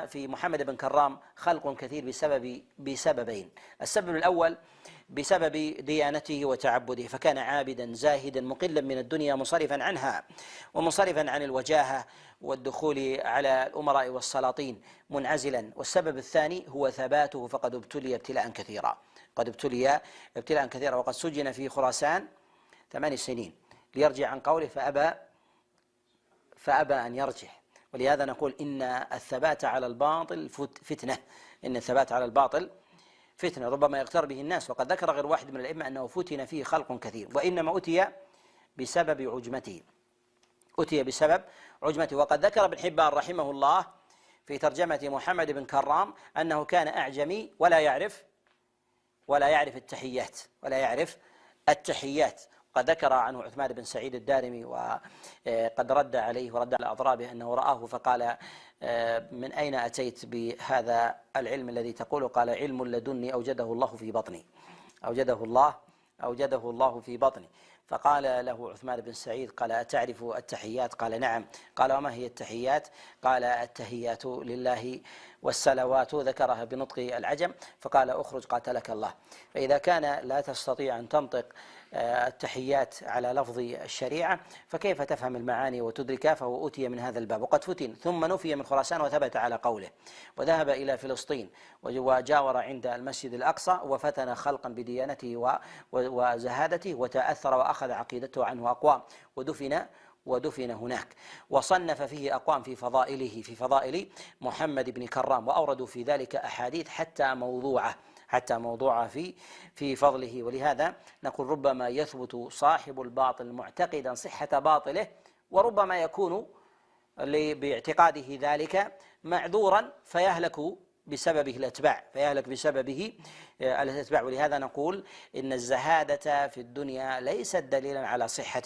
في محمد بن كرام خلق كثير بسبب بسببين السبب الأول بسبب ديانته وتعبده فكان عابدا زاهدا مقلا من الدنيا منصرفا عنها ومنصرفا عن الوجاهة والدخول على الأمراء والسلاطين منعزلا والسبب الثاني هو ثباته فقد ابتلي ابتلاء كثيرا قد ابتلي ابتلاء كثيرا وقد سجن في خراسان ثمان سنين ليرجع عن قوله فأبى فأبى أن يرجع ولهذا نقول إن الثبات على الباطل فتنة إن الثبات على الباطل فتنة ربما يغتر به الناس وقد ذكر غير واحد من الأئمة أنه فتن فيه خلق كثير وإنما أتي بسبب عجمته أتي بسبب عجمته وقد ذكر ابن حبان رحمه الله في ترجمة محمد بن كرام أنه كان أعجمي ولا يعرف ولا يعرف التحيات ولا يعرف التحيات قد ذكر عنه عثمان بن سعيد الدارمي وقد آه، رد عليه ورد على أضرابه أنه رآه فقال آه، من أين أتيت بهذا العلم الذي تقول قال علم لدني أوجده الله في بطني أوجده الله أوجده الله في بطني فقال له عثمان بن سعيد قال أتعرف التحيات قال نعم قال وما هي التحيات قال التحيات لله والسلوات ذكرها بنطق العجم فقال أخرج قاتلك الله فإذا كان لا تستطيع أن تنطق آه، التحيات على لفظ الشريعة فكيف تفهم المعاني وتدركها فهو أتي من هذا الباب وقد فتن ثم نفي من خراسان وثبت على قوله وذهب إلى فلسطين وجاور عند المسجد الأقصى وفتن خلقا بديانته وزهادته وتأثر وأخذ عقيدته عنه أقوام ودفن ودفن هناك وصنف فيه أقوام في فضائله في فضائل محمد بن كرام وأوردوا في ذلك أحاديث حتى موضوعه حتى موضوعه في في فضله ولهذا نقول ربما يثبت صاحب الباطل معتقدا صحة باطله وربما يكون باعتقاده ذلك معذورا فيهلك بسببه الأتباع فيهلك بسببه آه، الأتباع ولهذا نقول إن الزهادة في الدنيا ليست دليلا على صحة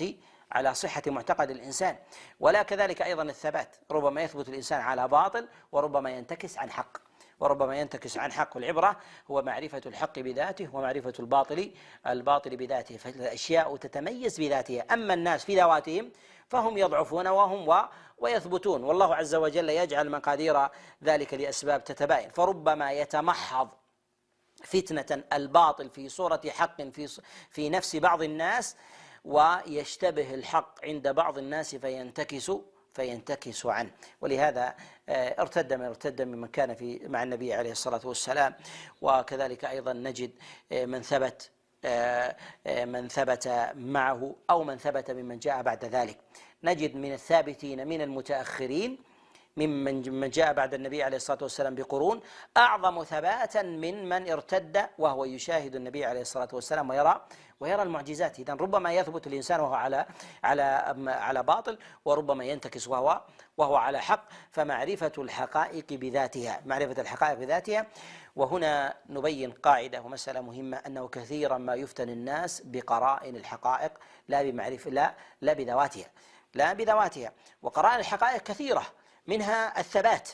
على صحة معتقد الإنسان ولا كذلك أيضا الثبات ربما يثبت الإنسان على باطل وربما ينتكس عن حق وربما ينتكس عن حق العبرة هو معرفة الحق بذاته ومعرفة الباطل الباطل بذاته فالأشياء تتميز بذاتها أما الناس في ذواتهم فهم يضعفون وهم و ويثبتون والله عز وجل يجعل مقادير ذلك لأسباب تتباين فربما يتمحض فتنة الباطل في صورة حق في في نفس بعض الناس ويشتبه الحق عند بعض الناس فينتكس فينتكس عنه ولهذا آه، ارتد من ارتد ممن كان في مع النبي عليه الصلاة والسلام وكذلك أيضا نجد آه، من ثبت آه، من ثبت معه أو من ثبت ممن جاء بعد ذلك نجد من الثابتين من المتأخرين ممن جاء بعد النبي عليه الصلاة والسلام بقرون أعظم ثباتا من من ارتد وهو يشاهد النبي عليه الصلاة والسلام ويرى ويرى المعجزات إذا ربما يثبت الإنسان وهو على على على باطل وربما ينتكس وهو وهو على حق فمعرفة الحقائق بذاتها معرفة الحقائق بذاتها وهنا نبين قاعدة ومسألة مهمة أنه كثيرا ما يفتن الناس بقرائن الحقائق لا بمعرفة لا لا بذواتها لا بذواتها وقرائن الحقائق كثيرة منها الثبات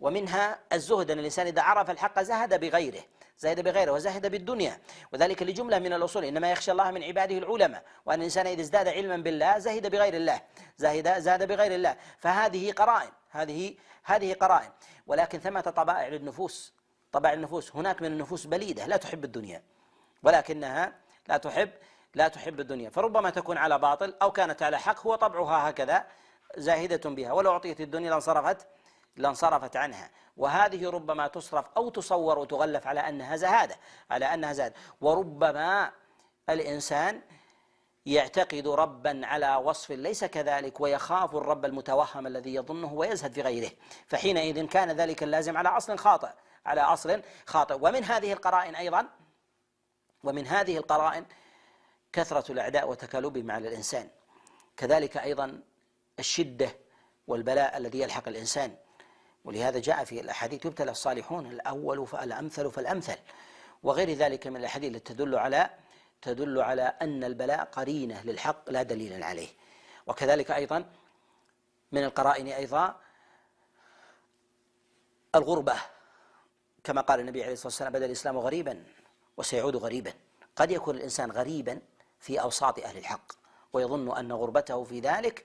ومنها الزهد أن الإنسان إذا عرف الحق زهد بغيره زهد بغيره وزهد بالدنيا وذلك لجملة من الأصول إنما يخشى الله من عباده العلماء وأن الإنسان إذا ازداد علما بالله زهد بغير الله زهد زاد بغير الله فهذه قرائن هذه هذه قرائن ولكن ثمة طبائع للنفوس طبائع النفوس هناك من النفوس بليدة لا تحب الدنيا ولكنها لا تحب لا تحب الدنيا فربما تكون على باطل أو كانت على حق هو طبعها هكذا زاهدة بها ولو أعطيت الدنيا لانصرفت لانصرفت عنها وهذه ربما تصرف أو تصور وتغلف على أنها زهادة على أنها زهادة وربما الإنسان يعتقد ربا على وصف ليس كذلك ويخاف الرب المتوهم الذي يظنه ويزهد في غيره فحينئذ كان ذلك اللازم على أصل خاطئ على أصل خاطئ ومن هذه القرائن أيضا ومن هذه القرائن كثرة الأعداء وتكالبهم على الإنسان كذلك أيضا الشدة والبلاء الذي يلحق الإنسان ولهذا جاء في الأحاديث يبتلى الصالحون الأول فالأمثل فالأمثل وغير ذلك من الأحاديث التي تدل على تدل على أن البلاء قرينة للحق لا دليل عليه وكذلك أيضا من القرائن أيضا الغربة كما قال النبي عليه الصلاة والسلام بدأ الإسلام غريبا وسيعود غريبا قد يكون الإنسان غريبا في أوساط أهل الحق ويظن أن غربته في ذلك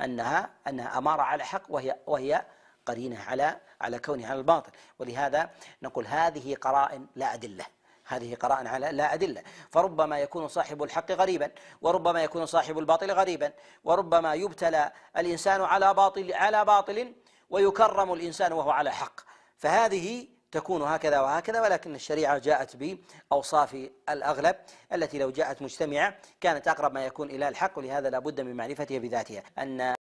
أنها أنها أمارة على حق وهي وهي قرينة على على كونها على الباطل ولهذا نقول هذه قرائن لا أدلة هذه قرائن على لا أدلة فربما يكون صاحب الحق غريبا وربما يكون صاحب الباطل غريبا وربما يبتلى الإنسان على باطل على باطل ويكرم الإنسان وهو على حق فهذه تكون هكذا وهكذا ولكن الشريعة جاءت بأوصاف الأغلب التي لو جاءت مجتمعة كانت أقرب ما يكون إلى الحق ولهذا لابد من معرفتها بذاتها أن